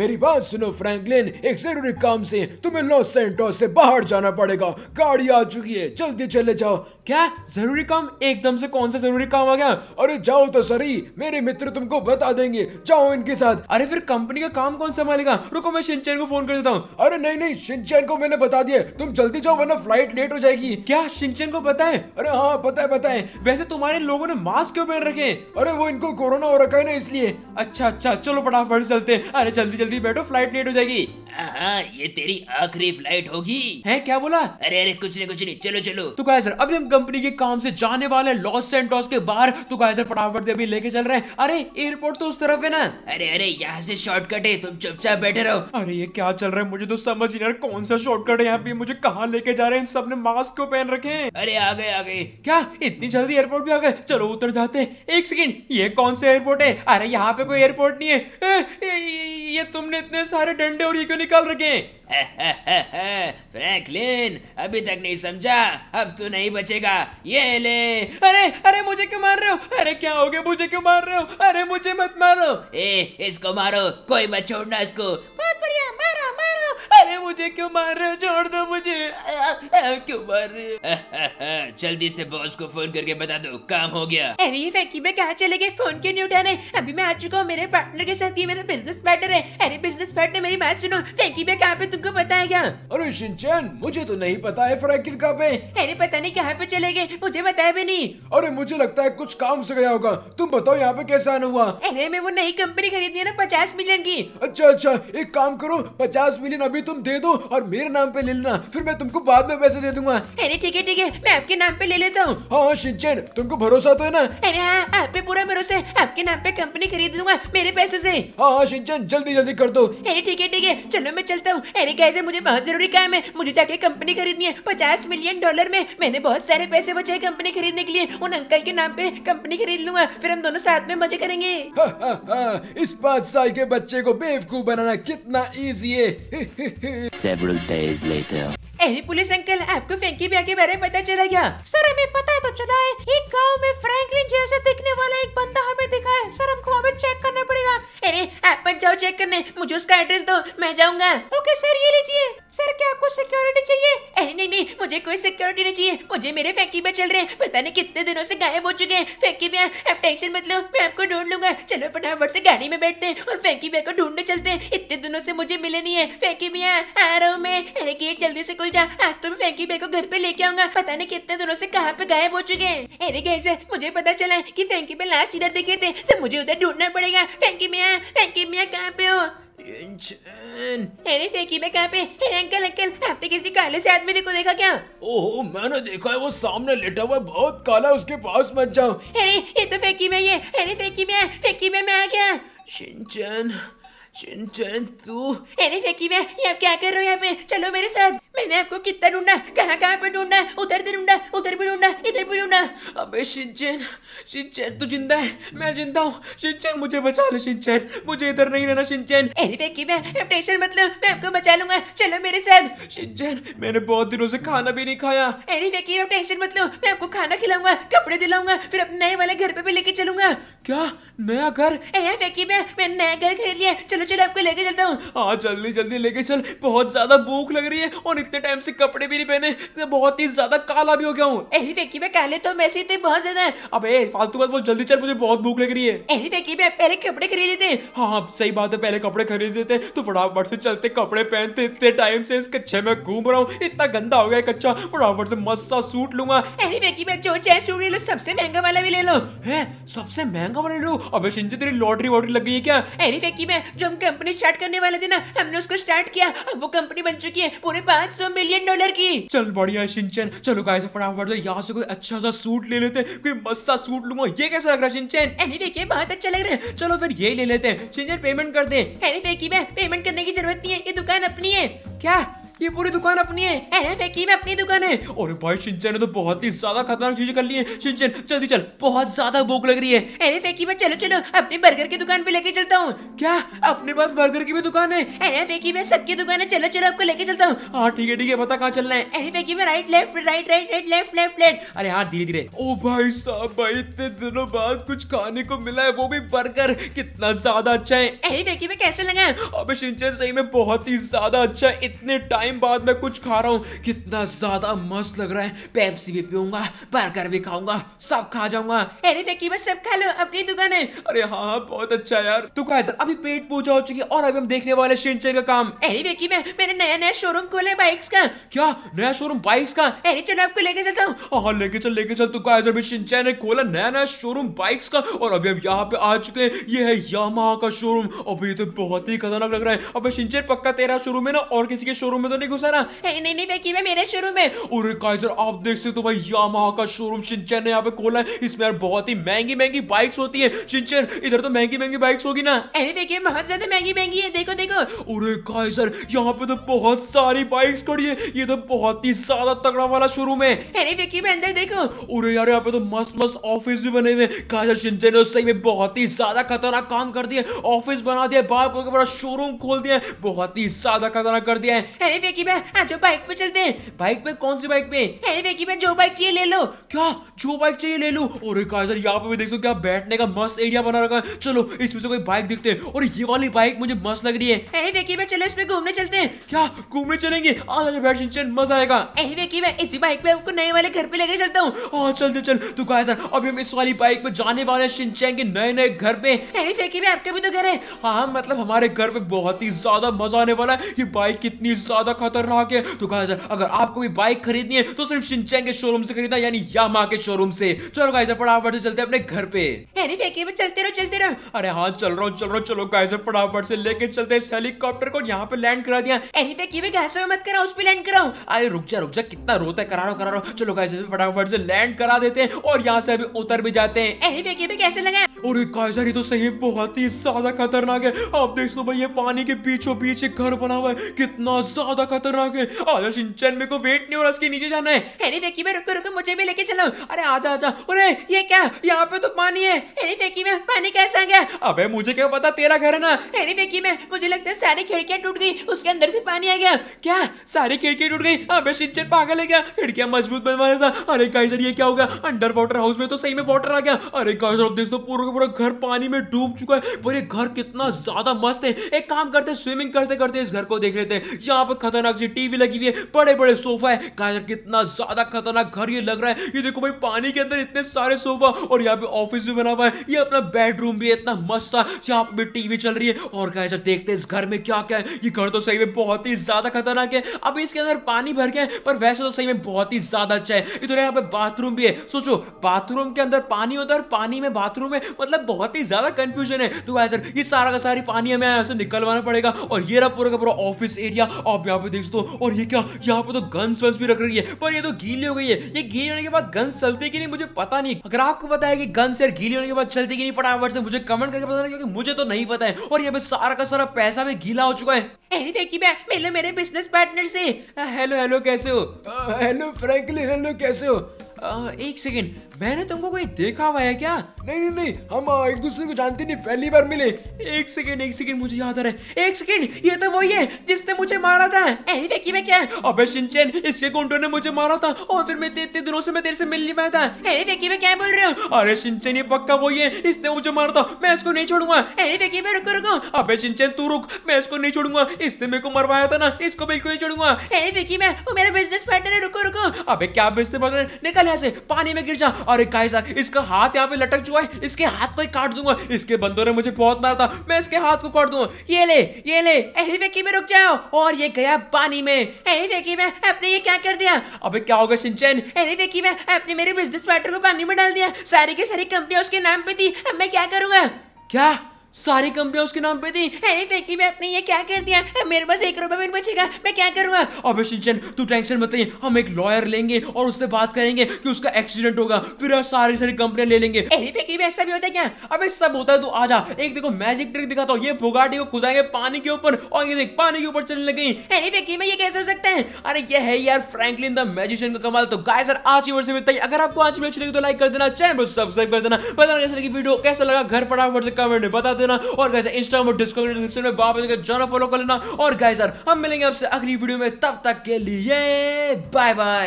मेरी बात सुनो फ्रैंकलिन एक जरूरी काम से तुम्हें लॉस सेंटो से बाहर जाना पड़ेगा गाड़ी आ चुकी है जल्दी चले जाओ क्या जरूरी काम एकदम से कौन सा जरूरी काम आ गया अरे जाओ तो सरी मेरे मित्र तुमको बता देंगे जाओ इनके साथ अरे फिर कंपनी का काम कौन संभालेगा रुको मैं शिनचैन को फोन कर देता हूँ अरे नहीं नहीं शिनचैन को मैंने बता दिया तुम जल्दी जाओ वरना फ्लाइट लेट हो जाएगी क्या शिनचैन को पता है अरे हाँ पता है पता है वैसे तुम्हारे लोगों ने मास्क क्यों पहन रखे अरे वो इनको कोरोना हो रखा है ना इसलिए अच्छा अच्छा चलो फटाफट चलते अरे जल्दी जल्दी बैठो फ्लाइट लेट हो जाएगी हाँ ये तेरी आखिरी फ्लाइट होगी है क्या बोला अरे अरे कुछ नहीं कुछ नहीं चलो चलो तो सर अभी हम कंपनी के काम से जाने वाले लॉस सेंटोस के बाहर तो सर फटाफट अभी लेके चल रहे हैं अरे एयरपोर्ट तो उस तरफ है ना अरे अरे यहाँ से शॉर्टकट है तुम चुपचाप बैठे रहो अरे ये क्या चल रहा है मुझे तो समझ नहीं कौन सा शॉर्टकट है यहाँ पे मुझे कहाँ लेके जा रहे हैं सबने मास्क को पहन रखे हैं अरे आ गए आ गए क्या इतनी जल्दी एयरपोर्ट भी आ गए चलो उतर जाते हैं एक सेकेंड ये कौन सा एयरपोर्ट है अरे यहाँ पे कोई एयरपोर्ट नहीं है ये तुमने इतने सारे डंडे और ये क्यों निकल रखे फ्रैंकलिन अभी तक नहीं समझा अब तू नहीं बचेगा ये ले अरे अरे मुझे क्यों मार रहे हो अरे क्या हो गया मुझे क्यों मार रहे हो अरे मुझे मत मारो ए इसको मारो कोई मत छोड़ना इसको मुझे क्यों मार रहे हो छोड़ दो मुझे क्यों मार रहे जल्दी से बॉस को फोन करके बता दो काम हो गया अरे ये फैक्ट्री में कहा चले गए फोन के न्यू उठाने अभी मैं आ चुका हूँ मेरे पार्टनर के साथ की मेरा बिजनेस पार्टनर है अरे बिजनेस पार्टनर मेरी बात सुनो फैक्ट्री में कहाँ पे तुमको पता है क्या अरे सिंचन मुझे तो नहीं पता है फ्रैक्चर कहाँ पे अरे पता नहीं कहाँ पे चले गए मुझे बताया भी नहीं अरे मुझे लगता है कुछ काम से गया होगा तुम बताओ यहाँ पे कैसे आना हुआ अरे मैं वो नई कंपनी खरीदनी है ना पचास मिलियन की अच्छा अच्छा एक काम करो पचास मिलियन अभी तुम दे दो हो और मेरे नाम पे ले लेना फिर मैं तुमको बाद में पैसे दे दूंगा अरे ठीक है ठीक है मैं आपके नाम पे ले लेता हूँ हाँ, हाँ शिनचैन तुमको भरोसा तो है ना अरे हाँ, हाँ आप पे पूरा भरोसा है आपके नाम पे कंपनी खरीद लूंगा मेरे पैसे से हाँ हाँ शिनचैन जल्दी जल्दी कर दो अरे ठीक है ठीक है चलो मैं चलता हूँ अरे कैसे मुझे बहुत जरूरी काम है मुझे जाके कंपनी खरीदनी है पचास मिलियन डॉलर में मैंने बहुत सारे पैसे बचाए कंपनी खरीदने के लिए उन अंकल के नाम पे कंपनी खरीद लूंगा फिर हम दोनों साथ में मजे करेंगे हाँ, इस पाँच साल के बच्चे को बेवकूफ बनाना कितना इजी है several days later. अरे पुलिस अंकल आपको फ्रेंकी बिया के बारे में पता चला क्या सर हमें पता तो चला है एक गांव में फ्रैंकलिन जैसे दिखने वाला एक बंदा हमें दिखा है सर हमको वहाँ पे चेक करना पड़ेगा अरे आप जाओ चेक करने मुझे उसका एड्रेस दो मैं जाऊंगा ओके सर ये लीजिए सर क्या आपको सिक्योरिटी चाहिए अरे नहीं नहीं मुझे कोई सिक्योरिटी नहीं चाहिए मुझे मेरे फैक्ट्री में चल रहे हैं पता नहीं कितने दिनों से गायब हो चुके हैं फैक्ट्री में आप टेंशन मत लो मैं आपको ढूंढ लूंगा चलो फटाफट से गाड़ी में बैठते हैं और फैंकी में को ढूंढने चलते हैं इतने दिनों से मुझे मिले नहीं है फैंकी में आ रहा हूँ मैं अरे गेट जल्दी से खुल जा आज तो मैं फैंकी भैया को घर पे लेके आऊंगा पता नहीं कितने दिनों से कहाँ पे गायब हो चुके हैं अरे कैसे मुझे पता चला है की फैंकी में लास्ट इधर दिखे थे तो मुझे उधर ढूंढना पड़ेगा फैंकी भैया फैंकी में कहाँ पे हो इंचन अरे फेंकी मैं कहाँ पे अरे अंकल अंकल आपने किसी काले से आदमी को देखा क्या ओह मैंने देखा है वो सामने लेटा हुआ है बहुत काला उसके पास मत जाओ अरे ये तो फेंकी में ये अरे फेंकी में फेंकी में मैं आ गया शिंचन चिंचू अरे फकी मैं ये आप क्या कर रहे हो यहाँ पे चलो मेरे साथ मैंने आपको कितना ढूंढना कहाँ कहाँ पर ढूंढना उधर भी ढूंढा उधर भी ढूंढना इधर भी ढूंढा अबे शिंचन शिंचन तू जिंदा है मैं जिंदा हूँ शिंचन मुझे बचा लो शिंचन मुझे इधर नहीं रहना शिंचन अरे फकी मैं आप टेंशन मत लो मैं आपको बचा लूंगा चलो मेरे साथ शिंचन मैंने बहुत दिनों से खाना भी नहीं खाया अरे फकी आप टेंशन मत लो मैं आपको खाना खिलाऊंगा कपड़े दिलाऊंगा फिर अपने नए वाले घर पे भी लेके चलूंगा क्या नया घर अरे फकी मैं मैंने नया घर खरीद लिया चलो चलो आपको लेके चलता हूँ हाँ जल्दी जल्दी लेके चल बहुत ज्यादा भूख लग रही है और इतने टाइम से कपड़े भी नहीं पहने तो बहुत ही ज्यादा काला भी हो गया हूँ अरे फेंकी में कहले तो मैसे इतने बहुत ज्यादा है अब फालतू बात बोल जल्दी चल मुझे बहुत भूख लग रही है अरे फेंकी में पहले कपड़े खरीद लेते हाँ, हाँ सही बात है पहले कपड़े खरीद लेते तो फटाफट से चलते कपड़े पहनते इतने टाइम से इस कच्चे में घूम रहा हूँ इतना गंदा हो गया कच्चा फटाफट से मस्त सा सूट लूंगा अरे वेकी में जो चाहे सूट ले लो सबसे महंगा वाला भी ले लो है सबसे महंगा वाला ले लो अबे शिंजी तेरी लॉटरी वॉटरी लग गई है क्या अरे वेकी में जो हम कंपनी स्टार्ट करने वाले थे ना हमने उसको स्टार्ट किया अब वो कंपनी बन चुकी है पूरे पाँच सौ मिलियन डॉलर की चल बढ़िया सिंचन चलो गाइस फटाफट से यहाँ से कोई अच्छा सा सूट ले लेते कोई मस्त सा सूट लूंगा ये कैसा लग रहा है सिंचन एनी देखिए बहुत अच्छा लग रहा है चलो फिर ये ले लेते हैं सिंचन पेमेंट कर दे एनी देखिए पेमेंट करने की जरूरत नहीं है ये दुकान अपनी है क्या ये पूरी दुकान अपनी है अरे फेकी में अपनी दुकान है अरे भाई सिंचन ने तो बहुत ही ज्यादा खतरनाक चीजें कर ली है सिंचन जल्दी चल बहुत ज्यादा भूख लग रही है अरे फेकी में चलो चलो अपने बर्गर की दुकान पे लेके चलता हूँ क्या अपने पास बर्गर की भी दुकान है अरे फेकी में सबकी दुकान है चलो चलो आपको लेके चलता हूँ हाँ ठीक है ठीक है पता कहाँ चलना है अरे फेकी में right left right right right left left left अरे हाँ धीरे धीरे ओ भाई साहब भाई इतने दिनों बाद कुछ खाने को मिला है वो भी बर्गर कितना ज्यादा अच्छा है अरे फेकी में कैसे लगा अबे सिंचन सही में बहुत ही ज्यादा अच्छा है इतने टाइम टाइम बाद मैं कुछ खा रहा हूँ कितना ज्यादा मस्त लग रहा है पेप्सी भी पीऊंगा बर्गर भी खाऊंगा सब खा जाऊंगा अरे फेंकी बस सब खा लो अपनी दुकान है अरे हाँ बहुत अच्छा यार तो गाइस अभी पेट पूजा हो चुकी है और अभी हम देखने वाले शिनचैन का काम अरे फेंकी मैं मैंने नया नया शोरूम खोला बाइक्स का क्या नया शोरूम बाइक्स का अरे चलो आपको लेके चलता हूँ हाँ, हाँ लेके चल लेके चल तू तो गाइस अभी शिनचैन ने खोला नया नया शोरूम बाइक्स का और अभी हम यहाँ पे आ चुके हैं ये है यामा का शोरूम अभी तो बहुत ही खतरनाक लग रहा है अबे शिनचैन पक्का तेरा शोरूम है ना और किसी के शोरूम में तो ने घुसा ना नहीं नहीं वेकी मैं मेरे शोरूम में और काइजर आप देख सकते हो भाई यामाहा का शोरूम शिनचैन ने यहाँ पे खोला है इसमें यार बहुत ही महंगी महंगी बाइक्स होती है शिनचैन इधर तो महंगी महंगी बाइक्स होगी ना अरे वेकी बहुत ज्यादा महंगी महंगी है देखो देखो अरे काइजर यहाँ पे तो बहुत सारी बाइक्स खड़ी है ये तो बहुत ही ज्यादा तगड़ा वाला शोरूम है अरे वेकी मैं अंदर देखो अरे यार यहाँ पे तो मस्त मस्त ऑफिस भी बने हुए काइजर शिनचैन ने सही में बहुत ही ज्यादा खतरनाक काम कर दिया ऑफिस बना दिया बाप का बड़ा शोरूम खोल दिया बहुत ही ज्यादा खतरनाक कर दिया है वेकी में आ जो बाइक पे चलते हैं बाइक पे कौन सी बाइक पे अरे वेकी में जो बाइक चाहिए ले लो क्या जो बाइक चाहिए ले लो अरे काजर यहाँ पे भी देख सो क्या बैठने का मस्त एरिया बना रखा है चलो इसमें से कोई बाइक देखते हैं और ये वाली बाइक मुझे मस्त लग रही है अरे वेकी में चलो इसमें घूमने चलते हैं क्या घूमने चलेंगे आ जाओ बैठ सिंचन मजा आएगा अरे वेकी मैं इसी बाइक पे आपको नए वाले घर पे लेके चलता हूँ हाँ चल चल तो काजर अभी हम इस वाली बाइक पे जाने वाले हैं सिंचन के नए नए घर पे अरे वेकी में आपका भी तो घर है हाँ मतलब हमारे घर पे बहुत ही ज्यादा मजा आने वाला है ये बाइक कितनी ज्यादा खतरनाक है तो गाइस अगर आपको भी बाइक खरीदनी है तो सिर्फ शिनचैंग के शोरूम से खरीदना यानी यामा के शोरूम से चलो गाइस फटाफट से चलते अपने घर पे अरे में चलते रहो चलते रहो अरे हाँ चल रहा हूँ चल रहा हूँ चलो गाइस फटाफट से लेके चलते हेलीकॉप्टर को यहाँ पे लैंड करा दिया में में मत उस पे लैंड अरे रुक जा रुक जा कितना रोता है करा रहा करा रहा चलो गाइस फटाफट से लैंड करा देते हैं और यहाँ से अभी उतर भी जाते हैं में कैसे लगा और ये कायजर ये तो सही में बहुत ही ज्यादा खतरनाक है आप देख लो भाई ये पानी के बीचों बीच एक घर बना हुआ है कितना ज्यादा खतरनाक है आजा सिंचन मेरे को वेट नहीं हो रहा इसके नीचे जाना है अरे फेकी में रुको रुको मुझे भी लेके चलो अरे आजा आजा अरे ये क्या यहाँ पे तो पानी है अरे फेकी में पानी कैसा गया अबे मुझे क्या पता तेरा घर है ना अरे फेकी में मुझे लगता है सारी खिड़कियाँ टूट गई उसके अंदर से पानी आ गया क्या सारी खिड़की टूट गई अबे सिंचन पागल है क्या खिड़कियाँ मजबूत बनवा रहा था अरे कायजर ये क्या हो गया अंडर वाटर हाउस में तो सही में वाटर आ गया अरे कायजर देख दो पूरा का पूरा घर पानी में डूब चुका है पर ये घर कितना ज्यादा मस्त है एक काम करते स्विमिंग करते करते इस घर को देख लेते हैं यहाँ पर खतरनाक सी टीवी लगी हुई है बड़े बड़े सोफा है कहा कितना ज्यादा खतरनाक घर ये लग रहा है ये देखो भाई पानी के अंदर इतने सारे सोफा और यहाँ पे ऑफिस भी बना हुआ है ये अपना बेडरूम भी इतना मस्त था यहाँ पे टीवी चल रही है और कहा गाजर देखते इस घर में क्या क्या है ये घर तो सही में बहुत ही ज्यादा खतरनाक है अब इसके अंदर पानी भर गया पर वैसे तो सही में बहुत ही ज्यादा अच्छा है इधर यहाँ पे बाथरूम भी है सोचो बाथरूम के अंदर पानी होता है पानी में बाथरूम में मतलब बहुत ही ज्यादा कंफ्यूजन है तो सर ये सारा का सारी पानी हमें यहाँ से निकलवाना पड़ेगा और ये रहा पूरा का पूरा ऑफिस एरिया आप यहाँ पे देख सकते हो और ये क्या यहाँ पे तो गन्स वंस भी रख रही है पर ये तो गीली हो गई है ये गीली होने के बाद गन्स चलती कि नहीं मुझे पता नहीं अगर आपको पता है कि गन्स यार गीली होने के बाद चलती कि नहीं फटाफट से मुझे कमेंट करके बताना क्योंकि मुझे तो नहीं पता है और यहाँ पे सारा का सारा पैसा भी गीला हो चुका है मैं मेरे बिजनेस पार्टनर से हेलो हेलो कैसे हो हेलो फ्रैंकलिन हेलो कैसे हो एक सेकेंड मैंने तुमको कोई देखा हुआ है क्या नहीं नहीं नहीं हम एक दूसरे को जानते नहीं पहली बार मिले एक सेकेंड एक सेकेंड मुझे याद आ रहा है एक सेकेंड ये तो वही है जिसने मुझे मारा था ए, क्या अबे शिनचैन इससे गुंडो ने मुझे मारा था और फिर मैं इतने दिनों से मैं तेरे से मिल नहीं पाया था ए, वेकी क्या बोल रहे हो अरे शिनचैन ये पक्का वही है इसने मुझे मारा था मैं इसको नहीं छोड़ूंगा ए, वेकी में रुको रुको अबे शिनचैन तू रुक मैं इसको नहीं छोड़ूंगा इसने मेरे को मरवाया था ना इसको बिल्कुल नहीं छोड़ूंगा ए, वेकी में वो मेरा बिजनेस पार्टनर है रुको रुको अबे क्या बिजनेस पार्टनर निकल मैं ऐसे पानी में गिर जा और एक यार इसका हाथ यहाँ पे लटक चुका है इसके हाथ को ही काट दूंगा इसके बंदों ने मुझे बहुत मारा था मैं इसके हाथ को काट दूंगा ये ले ये ले अरे में रुक जाओ और ये गया पानी में अरे वेकी में आपने ये क्या कर दिया अबे क्या होगा सिंचन अरे वेकी में आपने मेरे बिजनेस पार्टनर को पानी में डाल दिया सारी की सारी कंपनी उसके नाम पे थी अब मैं क्या करूंगा क्या सारी कंपनियां उसके नाम पे थी अरे फेंकी मैं अपने ये क्या कर दिया मेरे पास एक रुपया भी बचेगा मैं क्या करूंगा अबे शिंचन तू टेंशन मत ले हम एक लॉयर लेंगे और उससे बात करेंगे कि उसका एक्सीडेंट होगा फिर सारी सारी कंपनियां ले लेंगे अरे फेंकी में ऐसा भी होता है क्या अबे सब होता है तू आ जा एक देखो मैजिक ट्रिक दिखाता हूं ये बुगाटी को खुदाएंगे पानी के ऊपर और ये देख पानी के ऊपर चलने लगे अरे फेंकी मैं ये कैसे हो सकता है अरे ये है यार फ्रैंकलिन द मैजिशियन का कमाल तो गाइस यार आज की वर्ष में अगर आपको आज वीडियो अच्छी लगी तो लाइक कर देना चैनल को सब्सक्राइब कर देना बताना कैसे लगी वीडियो कैसा लगा घर पर फटाफट व्हाट्सएप कमेंट में बता देना और गाइस इंस्टा और डिस्क्रिप्शन में बाप जाना फॉलो कर लेना और गाइस यार हम मिलेंगे आपसे अगली वीडियो में तब तक के लिए बाय बाय